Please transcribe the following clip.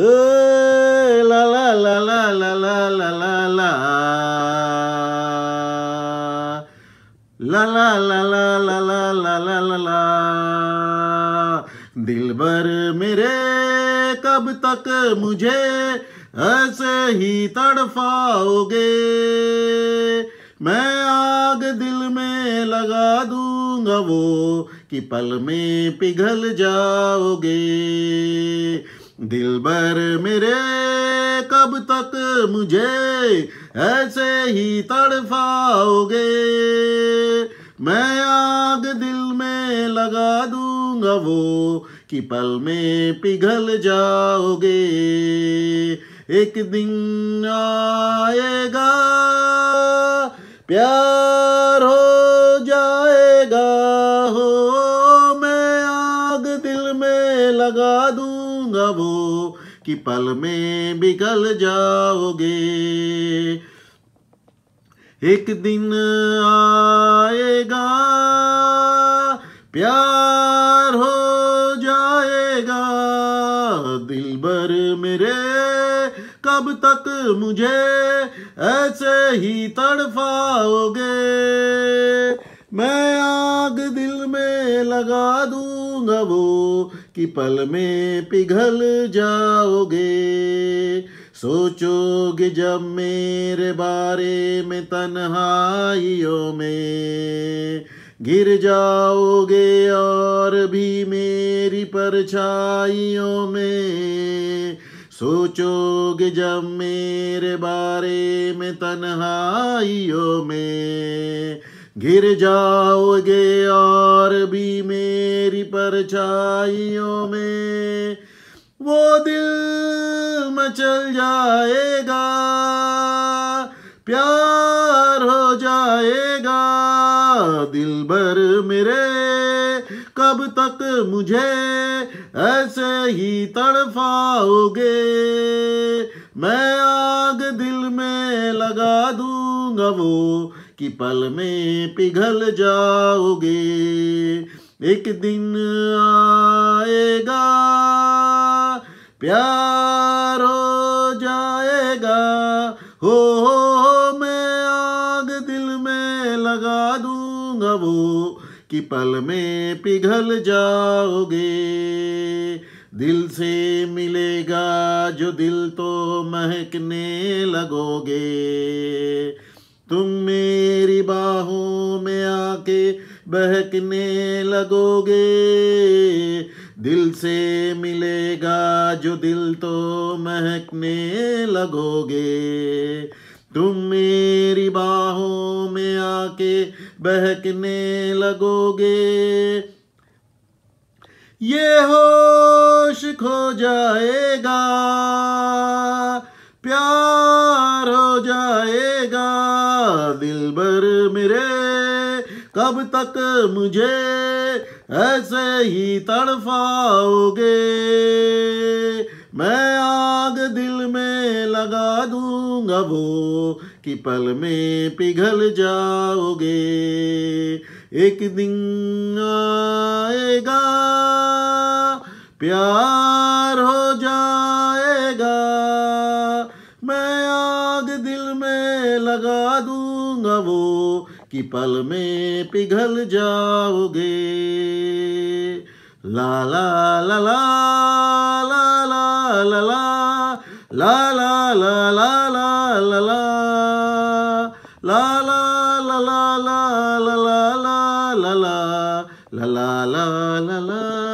la la la la la la la la la la la la la la la la la la la दिल भर मेरे कब तक मुझे ऐसे ही तड़फाओगे मैं आग दिल में लगा दूंगा वो कि पल में पिघल जाओगे दिल भर मेरे कब तक मुझे ऐसे ही तड़फाओगे मैं आग दिल में लगा दूंगा वो कि पल में पिघल जाओगे एक दिन आएगा प्यार हो जाएगा हो मैं आग दिल में लगा दूँ दूंगा वो कि पल में बिगल जाओगे एक दिन आएगा प्यार हो जाएगा दिल भर मेरे कब तक मुझे ऐसे ही तड़फाओगे मैं आग दिल में लगा दू दूंगा वो कि पल में पिघल जाओगे सोचोगे जब मेरे बारे में तन्हाइयों में गिर जाओगे और भी मेरी परछाइयों में सोचोगे जब मेरे बारे में तन्हाइयों में गिर जाओगे और भी मेरी परछाइयों में वो दिल मचल जाएगा प्यार हो जाएगा दिल भर मेरे कब तक मुझे ऐसे ही तड़फाओगे मैं आग दिल में लगा दूंगा वो कि पल में पिघल जाओगे एक दिन आएगा प्यार हो जाएगा हो, हो, हो मैं आग दिल में लगा दूंगा वो कि पल में पिघल जाओगे दिल से मिलेगा जो दिल तो महकने लगोगे तुम मेरी बाहों में आके बहकने लगोगे दिल से मिलेगा जो दिल तो महकने लगोगे तुम मेरी बाहों में आके बहकने लगोगे ये होश खो जाएगा दिल भर मेरे कब तक मुझे ऐसे ही तड़फाओगे मैं आग दिल में लगा दूंगा वो कि पल में पिघल जाओगे एक दिन आएगा प्यार दूंगा वो कि पल में पिघल जाओगे ला ला ला ला ला ला ला ला ला ला ला ला ला ला ला ला ला la la la la la la la la la la la